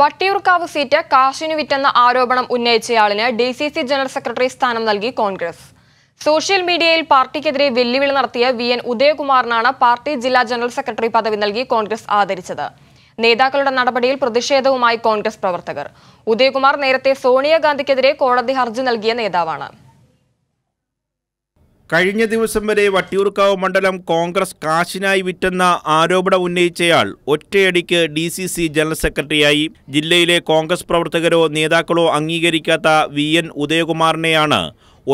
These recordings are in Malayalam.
വട്ടിയൂർക്കാവ് സീറ്റ് കാശിനു വിറ്റെന്ന ആരോപണം ഉന്നയിച്ചയാളിന് D C C general secretary സ്ഥാനം നൽകി കോൺഗ്രസ് സോഷ്യൽ മീഡിയയിൽ പാർട്ടിക്കെതിരെ വെല്ലുവിളി നടത്തിയ വി എൻ ഉദയകുമാറിനാണ് പാർട്ടി ജില്ലാ ജനറൽ സെക്രട്ടറി പദവി നൽകി കോൺഗ്രസ് ആദരിച്ചത് നേതാക്കളുടെ നടപടിയിൽ പ്രതിഷേധവുമായി കോൺഗ്രസ് പ്രവർത്തകർ ഉദയകുമാർ നേരത്തെ സോണിയാഗാന്ധിക്കെതിരെ കോടതി ഹർജി നൽകിയ നേതാവാണ് കഴിഞ്ഞ ദിവസം വരെ വട്ടിയൂർക്കാവ് മണ്ഡലം കോൺഗ്രസ് കാശിനായി വിറ്റെന്ന ആരോപണം ഉന്നയിച്ചയാൾ ഒറ്റയടിക്ക് ഡി സി സി ജനറൽ സെക്രട്ടറിയായി ജില്ലയിലെ കോൺഗ്രസ് പ്രവർത്തകരോ നേതാക്കളോ അംഗീകരിക്കാത്ത വി എൻ ഉദയകുമാറിനെയാണ്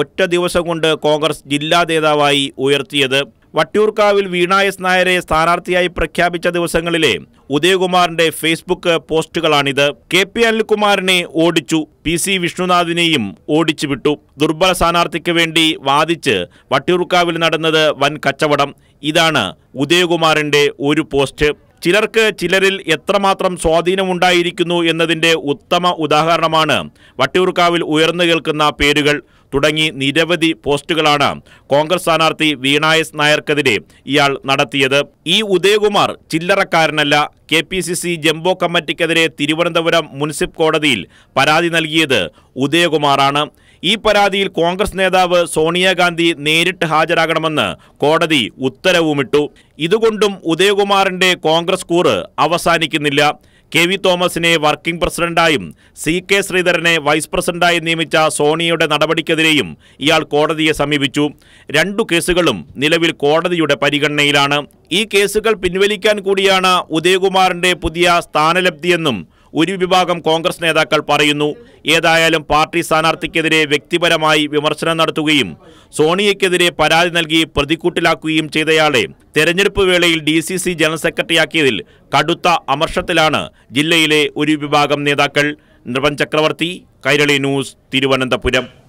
ഒറ്റ ദിവസം കൊണ്ട് കോൺഗ്രസ് ജില്ലാ നേതാവായി ഉയർത്തിയത് വട്ടിയൂർക്കാവിൽ വീണ എസ് നായരെ സ്ഥാനാർത്ഥിയായി പ്രഖ്യാപിച്ച ദിവസങ്ങളിലെ ഉദയകുമാറിന്റെ ഫേസ്ബുക്ക് പോസ്റ്റുകളാണിത് കെ പി അനിൽകുമാറിനെ ഓടിച്ചു പി സി വിഷ്ണുനാഥിനെയും ഓടിച്ചു വിട്ടു ദുർബല സ്ഥാനാർത്ഥിക്ക് വേണ്ടി വാദിച്ച് വട്ടിയൂർക്കാവിൽ നടന്നത് വൻ കച്ചവടം ഇതാണ് ഉദയകുമാറിന്റെ ഒരു പോസ്റ്റ് ചിലർക്ക് ചിലരിൽ എത്രമാത്രം സ്വാധീനമുണ്ടായിരിക്കുന്നു എന്നതിൻ്റെ ഉത്തമ ഉദാഹരണമാണ് വട്ടിയൂർക്കാവിൽ ഉയർന്നു കേൾക്കുന്ന പേരുകൾ തുടങ്ങി നിരവധി പോസ്റ്റുകളാണ് കോൺഗ്രസ് സ്ഥാനാർത്ഥി വീണായസ് നായർക്കെതിരെ ഇയാൾ നടത്തിയത് ഈ ഉദയകുമാർ ചില്ലറക്കാരനല്ല K P C C jumbo കമ്മിറ്റിക്കെതിരെ തിരുവനന്തപുരം മുനിസിപ്പ് കോടതിയിൽ പരാതി നൽകിയത് ഉദയകുമാറാണ് ഈ പരാതിയിൽ കോൺഗ്രസ് നേതാവ് സോണിയാഗാന്ധി നേരിട്ട് ഹാജരാകണമെന്ന് കോടതി ഉത്തരവുമിട്ടു ഇതുകൊണ്ടും ഉദയകുമാറിന്റെ കോൺഗ്രസ് കൂറ് അവസാനിക്കുന്നില്ല കെ വി തോമസിനെ വർക്കിംഗ് പ്രസിഡന്റായും സി കെ ശ്രീധരനെ വൈസ് പ്രസിഡന്റായും നിയമിച്ച സോണിയുടെ നടപടിക്കെതിരെയും ഇയാൾ കോടതിയെ സമീപിച്ചു രണ്ടു കേസുകളും നിലവിൽ കോടതിയുടെ പരിഗണനയിലാണ് ഈ കേസുകൾ പിൻവലിക്കാൻ കൂടിയാണ് ഉദയകുമാറിന്റെ പുതിയ സ്ഥാനലബ്ധിയെന്നും ഒരു വിഭാഗം കോൺഗ്രസ് നേതാക്കൾ പറയുന്നു ഏതായാലും പാർട്ടി സ്ഥാനാർത്ഥിക്കെതിരെ വ്യക്തിപരമായി വിമർശനം നടത്തുകയും സോണിയയ്ക്കെതിരെ പരാതി നൽകി പ്രതിക്കൂട്ടിലാക്കുകയും ചെയ്തയാളെ തെരഞ്ഞെടുപ്പ് വേളയിൽ ഡി സി സി ജനറൽ സെക്രട്ടറിയാക്കിയതിൽ കടുത്ത അമർഷത്തിലാണ് ജില്ലയിലെ ഒരു വിഭാഗം നേതാക്കൾ നൃപൻ ചക്രവർത്തി കൈരളി ന്യൂസ് തിരുവനന്തപുരം